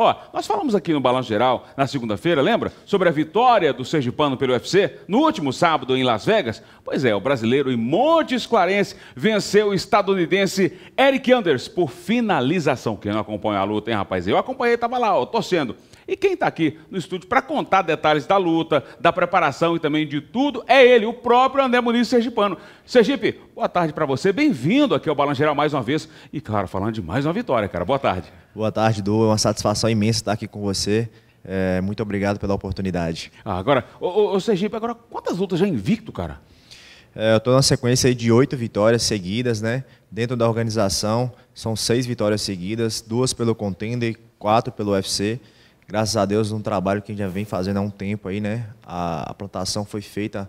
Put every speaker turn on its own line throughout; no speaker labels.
Ó, nós falamos aqui no Balanço Geral, na segunda-feira, lembra? Sobre a vitória do Sergipano pelo UFC, no último sábado em Las Vegas. Pois é, o brasileiro Montes Clarence venceu o estadunidense Eric Anders por finalização. Quem não acompanha a luta, hein, rapaz? Eu acompanhei, estava lá, ó, torcendo. E quem está aqui no estúdio para contar detalhes da luta, da preparação e também de tudo é ele, o próprio André Muniz Sergipano. Sergipe, boa tarde para você, bem-vindo aqui ao Balanço Geral mais uma vez. E claro, falando de mais uma vitória, cara. Boa tarde.
Boa tarde, Du. É uma satisfação imensa estar aqui com você. É, muito obrigado pela oportunidade. Ah, agora, ô, ô, Sergipe, agora quantas lutas já invicto, cara? É, eu estou na sequência de oito vitórias seguidas, né? Dentro da organização, são seis vitórias seguidas, duas pelo Contender e quatro pelo UFC graças a Deus, um trabalho que a gente já vem fazendo há um tempo aí, né? A, a plantação foi feita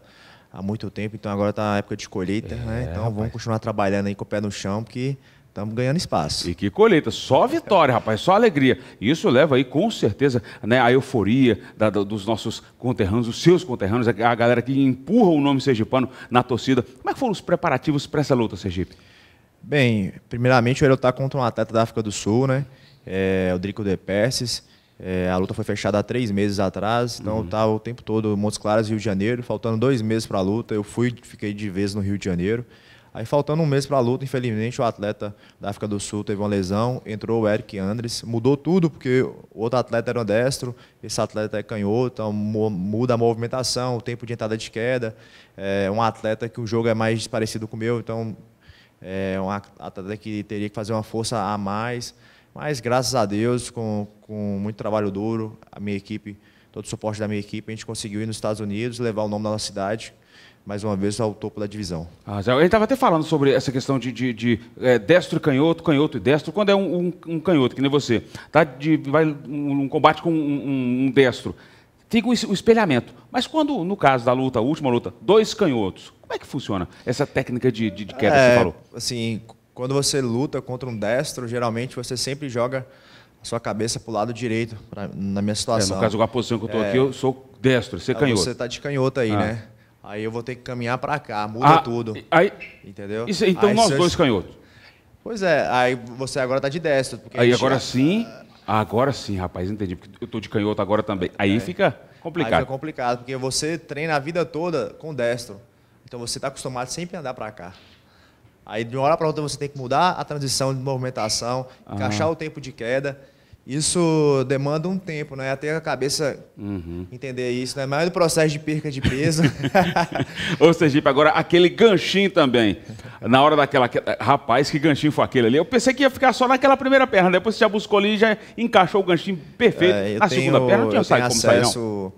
há muito tempo, então agora está a época de colheita, né? é, né? Então rapaz. vamos continuar trabalhando aí com o
pé no chão, porque Estamos ganhando espaço. E que colheita, só vitória, rapaz, só alegria. Isso leva aí, com certeza, né, a euforia da, da, dos nossos conterrâneos, os seus conterrâneos, a, a, galera que empurra o nome sergipano na torcida. Como é que foram os preparativos para essa luta, Sergipe?
Bem, primeiramente, eu era lutar tá contra um atleta da África do Sul, né, é, o Drico de Persis. É, a luta foi fechada há três meses atrás, então uhum. o tempo todo Montes Claros, Rio de Janeiro. Faltando dois meses para a luta, eu fui, fiquei de vez no Rio de Janeiro. Aí faltando um mês para a luta, infelizmente o atleta da África do Sul teve uma lesão, entrou o Eric Andres, mudou tudo porque o outro atleta era um destro, esse atleta é canhoto, então muda a movimentação, o tempo de entrada de queda, é um atleta que o jogo é mais parecido com o meu, então é um atleta que teria que fazer uma força a mais. Mas graças a Deus, com, com muito trabalho duro, a minha equipe, todo o suporte da minha equipe, a gente conseguiu ir nos Estados Unidos, levar o nome da nossa cidade, mais uma vez, ao topo da divisão.
Ah, ele estava até falando sobre essa questão de, de, de é, destro e canhoto, canhoto e destro. Quando é um, um, um canhoto, que nem você, tá de, vai um, um combate com um destro fica o espelhamento. Mas quando, no caso da luta, a última luta, dois canhotos, como é que funciona essa técnica de, de, de queda é, que você é, falou? Assim,
quando você luta contra um destro, geralmente você sempre joga a sua cabeça para o lado direito, pra, na minha situação. É, no caso, com a posição que eu estou é, aqui, eu sou destro, você é canhoto. Você está de canhoto aí, ah. né? Aí eu vou ter que caminhar para cá, muda ah, tudo. Aí,
entendeu? Isso, então aí, nós dois canhotos.
Pois é, aí você agora está de destro. aí agora já...
sim, agora sim, rapaz, entendi. Porque eu estou de canhoto agora também. Aí é. fica complicado. Aí fica
complicado, porque você treina a vida toda com destro. Então você está acostumado sempre a andar para cá. Aí de uma hora para outra você tem que mudar a transição de movimentação, uhum. encaixar o tempo de queda. Isso demanda um tempo, né? Até a cabeça uhum. entender isso, né? Mas o é do processo de perca de peso.
Ou seja, agora aquele ganchinho também. Na hora daquela. Rapaz, que ganchinho foi aquele ali? Eu pensei que ia ficar só naquela primeira perna. Depois você já buscou ali e já encaixou o ganchinho perfeito. É, Na tenho, segunda perna não tinha saído como sair, não.
acesso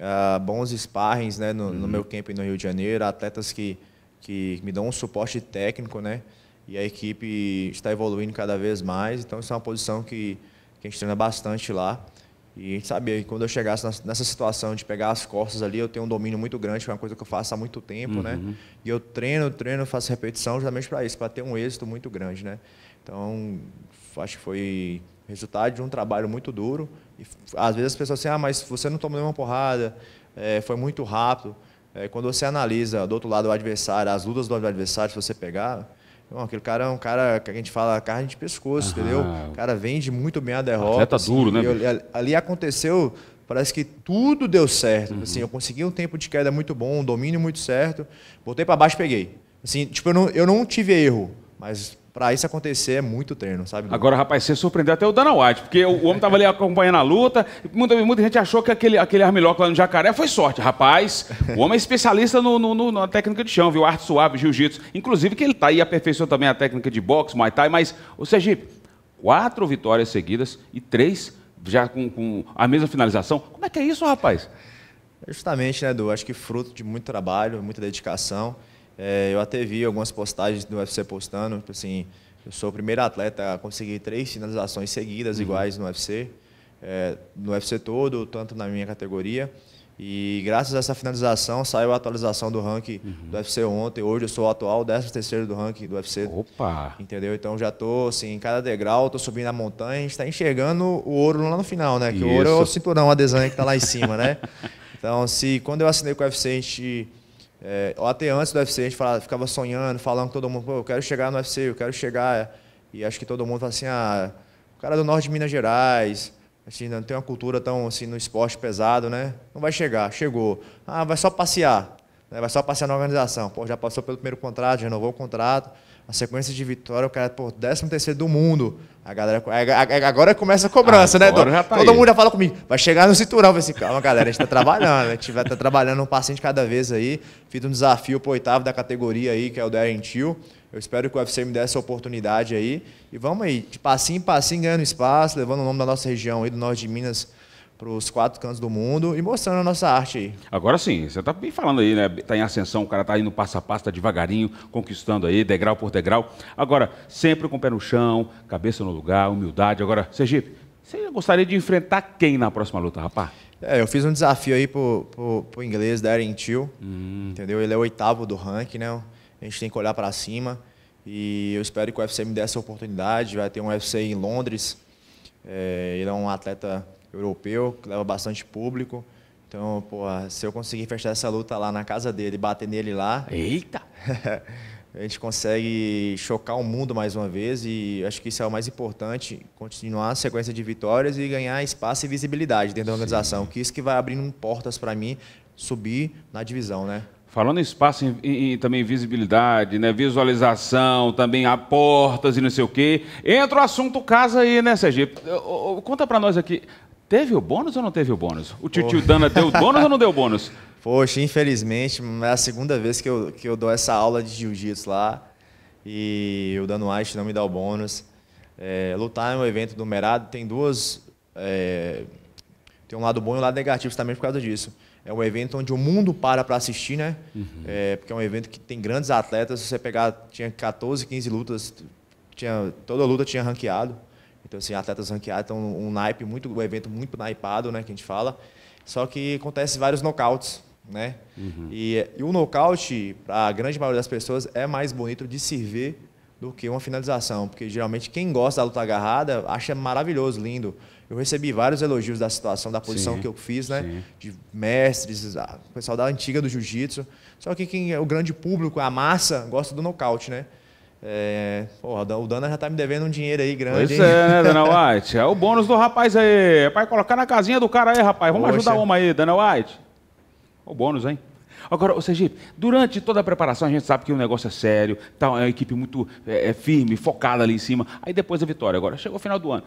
a bons sparrings né, no, uhum. no meu camp no Rio de Janeiro, atletas que que me dão um suporte técnico, né? E a equipe está evoluindo cada vez mais. Então, isso é uma posição que, que a gente treina bastante lá. E a gente sabia que quando eu chegasse nessa situação de pegar as costas ali, eu tenho um domínio muito grande, que é uma coisa que eu faço há muito tempo, né? uhum. né? E eu treino, treino, faço repetição justamente para isso, para ter um êxito muito grande, né? Então, acho que foi resultado de um trabalho muito duro. E, às vezes as pessoas assim, ah, mas você não tomou nenhuma porrada, é, foi muito rápido. É, quando você analisa do outro lado o adversário, as lutas do adversário, se você pegar, aquele cara é um cara que a gente fala carne de pescoço, entendeu? O cara vende muito bem a derrota. Atleta assim, duro, né? Eu, ali aconteceu, parece que tudo deu certo. Assim, uhum. Assim, eu consegui um tempo de queda muito bom, um domínio muito certo. Voltei para baixo peguei. Assim, tipo, eu não, eu não tive erro,
mas para isso acontecer é muito treino, sabe? Agora, rapaz, você surpreendeu até o Dana White, porque o homem tava ali acompanhando a luta, muita, muita gente achou que aquele, aquele lá no Jacaré foi sorte. Rapaz, o homem é especialista no, no, no, na técnica de chão, viu? Arte suave, jiu-jitsu. Inclusive que ele tá aí aperfeiçoou também a técnica de boxe, muay thai, mas, o Sergipe, quatro vitórias seguidas e três já com, com a mesma finalização. Como é que é isso, rapaz? É justamente, né, Edu? Acho que fruto
de muito trabalho, muita dedicação. É, eu até vi algumas postagens do UFC postando, tipo assim, eu sou o primeiro atleta a conseguir três finalizações seguidas uhum. iguais no UFC, é, no UFC todo, tanto na minha categoria. E graças a essa finalização saiu a atualização do ranking uhum. do UFC ontem. Hoje eu sou o atual 13 do ranking do UFC. Opa! Entendeu? Então já tô assim, em cada degrau, tô subindo a montanha, a gente tá enxergando o ouro lá no final, né? Que Isso. o ouro é o cinturão, a desenha que tá lá em cima, né? Então, se quando eu assinei com o UFC, a gente é, até antes do UFC, a gente falava, ficava sonhando, falando com todo mundo, eu quero chegar no UFC, eu quero chegar. E acho que todo mundo fala assim, ah, o cara é do norte de Minas Gerais, assim, não tem uma cultura tão assim no esporte pesado, né? Não vai chegar, chegou. Ah, vai só passear. Né? Vai só passar na organização. Pô, já passou pelo primeiro contrato, renovou o contrato. A sequência de vitória, o cara, pô, 13 terceiro do mundo. A galera, agora começa a cobrança, né? Tá todo, todo mundo já fala comigo, vai chegar no cinturão. Vai assim, calma, galera, a gente tá trabalhando. A gente vai tá trabalhando um paciente de cada vez aí. Fiz um desafio pro oitavo da categoria aí, que é o Darren Till. Eu espero que o UFC me dê essa oportunidade aí. E vamos aí, de passinho em passinho, ganhando espaço, levando o nome da nossa região aí, do norte de Minas, para os quatro cantos do mundo e mostrando a nossa arte aí.
Agora sim, você está bem falando aí, né? Está em ascensão, o cara está indo passo a passo, tá devagarinho, conquistando aí, degrau por degrau. Agora, sempre com o pé no chão, cabeça no lugar, humildade. Agora, Sergipe, você gostaria de enfrentar quem na próxima luta, rapaz?
É, eu fiz um desafio aí pro, pro, pro inglês, Darren Till, hum. entendeu? Ele é o oitavo do ranking, né? A gente tem que olhar para cima. E eu espero que o UFC me dê essa oportunidade. Vai ter um UFC em Londres. É, ele é um atleta europeu, que leva bastante público. Então, pô, se eu conseguir fechar essa luta lá na casa dele, bater nele lá. Eita! a gente consegue chocar o mundo mais uma vez e acho que isso é o mais importante, continuar a sequência de vitórias e ganhar espaço e visibilidade dentro da organização, Sim. que isso que vai abrindo portas para mim subir na divisão,
né? Falando em espaço e, também visibilidade, né? visualização, também há portas e não sei o quê. Entra o assunto casa aí, né, Sergipe? Conta para nós aqui, Teve o bônus ou não teve o bônus? O tio, tio Dana deu o bônus ou não deu o bônus? Poxa,
infelizmente, é a segunda vez que eu, que eu dou essa aula de jiu-jitsu lá e o Dano White não me dá o bônus. É, lutar é um evento numerado, tem duas. É, tem um lado bom e um lado negativo também por causa disso. É um evento onde o mundo para para assistir, né? Uhum. É, porque é um evento que tem grandes atletas. Se você pegar, tinha 14, 15 lutas, tinha, toda luta tinha ranqueado. Então, assim, atletas ranqueados, estão um naipe muito, um evento muito naipado, né, que a gente fala. Só que acontece vários nocautes, né? Uhum. E, e o nocaute, para a grande maioria das pessoas, é mais bonito de se ver do que uma finalização, porque geralmente quem gosta da luta agarrada acha maravilhoso, lindo. Eu recebi vários elogios da situação, da posição sim, que eu fiz, né? Sim. De mestres, o pessoal da antiga do jiu-jitsu. Só que quem é o grande público, a massa, gosta do nocaute, né? É, porra, o Dana já tá me devendo um dinheiro aí grande. Pois é, né, Dana
White? É o bônus do rapaz aí. Vai colocar na casinha do cara aí, rapaz. Vamos Poxa. ajudar uma aí, Dana White. O bônus, hein? Agora, ô Sergipe, durante toda a preparação a gente sabe que o negócio é sério, tá, é uma equipe muito é, é firme, focada ali em cima. Aí depois a vitória. Agora, chegou o final do ano.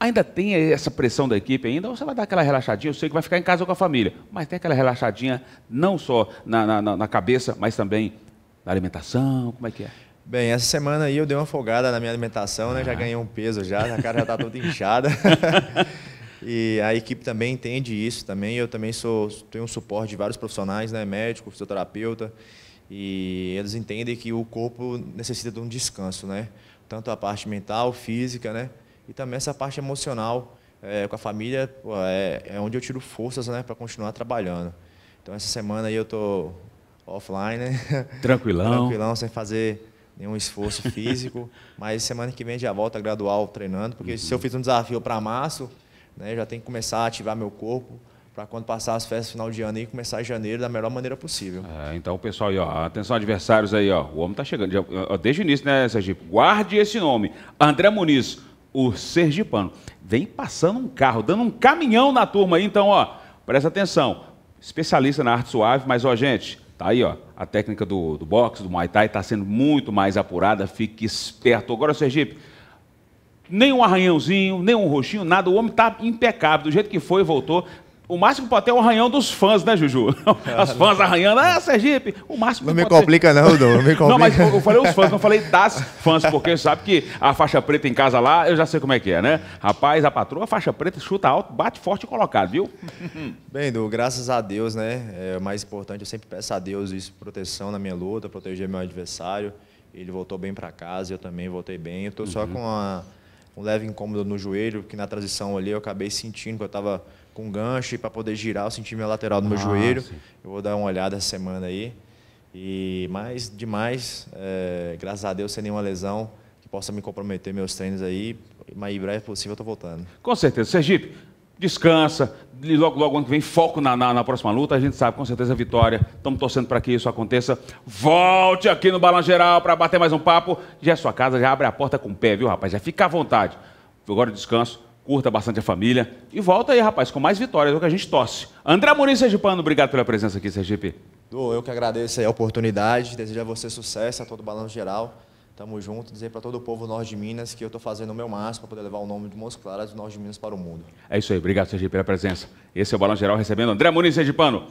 Ainda tem essa pressão da equipe ainda? Ou você vai dar aquela relaxadinha? Eu sei que vai ficar em casa com a família, mas tem aquela relaxadinha não só na, na, na cabeça, mas também na alimentação, como é que é?
Bem, essa semana aí eu dei uma folgada na minha alimentação, né? Já ganhei um peso já, a cara já tá toda inchada. e a equipe também entende isso também. Eu também sou tenho um suporte de vários profissionais, né? Médico, fisioterapeuta. E eles entendem que o corpo necessita de um descanso, né? Tanto a parte mental, física, né? E também essa parte emocional é, com a família pô, é, é onde eu tiro forças, né? Para continuar trabalhando. Então essa semana aí eu tô offline, né? Tranquilão. Tranquilão, sem fazer nenhum esforço físico, mas semana que vem já volta gradual treinando, porque uhum. se eu uhum. fiz um desafio para março, né, já tem que começar a ativar meu corpo para quando passar as festas final de ano e começar em janeiro da melhor maneira possível.
É, então, pessoal, aí, ó, atenção adversários aí, ó, o homem tá chegando, já, desde o início, né, Sergipe? Guarde esse nome, André Muniz, o sergipano. Vem passando um carro, dando um caminhão na turma aí, então, ó, presta atenção. Especialista na arte suave, mas, ó, gente, Tá aí, ó, a técnica do, do boxe, do Muay Thai, está sendo muito mais apurada, fique esperto. Agora, Sergipe, nem um arranhãozinho, nem um roxinho, nada, o homem está impecável, do jeito que foi, voltou, o máximo pode ter é um arranhão dos fãs, né, Juju? As fãs arranhando, ah, Sergipe, o máximo Não me complica, ter... não, não, me complica. Não, mas eu falei os fãs, não falei das fãs, porque sabe que a faixa preta em casa lá, eu já sei como é que é, né? Rapaz, a patroa, a faixa preta, chuta alto, bate forte e colocado, viu?
Bem, Du, graças a Deus, né? É mais importante, eu sempre peço a Deus isso, proteção na minha luta, proteger meu adversário. Ele voltou bem para casa, eu também voltei bem. Eu tô uhum. só com um leve incômodo no joelho, que na transição ali eu acabei sentindo que eu tava com gancho para poder girar. Eu senti minha lateral do meu ah, joelho. Sim. Eu vou dar uma olhada essa semana aí. E mais demais, é, graças a Deus, sem nenhuma lesão que possa me comprometer meus treinos aí. Mas em breve é possível eu tô voltando.
Com certeza. Sergipe, descansa. E logo, logo, ano que vem, foco na, na, na, próxima luta. A gente sabe, com certeza, a vitória. Estamos torcendo para que isso aconteça. Volte aqui no Balão Geral para bater mais um papo. Já é sua casa, já abre a porta com o pé, viu, rapaz? Já fica à vontade. Agora descanso curta bastante a família. E volta aí, rapaz, com mais vitórias, é o que a gente torce. André de Sergipano, obrigado pela presença aqui, Sergipe.
eu que agradeço a oportunidade, desejo a você sucesso, a todo o Balanço Geral. Tamo junto, dizer para todo o povo norte de Minas que eu estou fazendo o meu máximo para poder levar o nome de Montes Claras do norte de Minas para o mundo.
É isso aí, obrigado, Sergipe, pela presença. Esse é o Balanço Geral recebendo André Muniz Sergipano.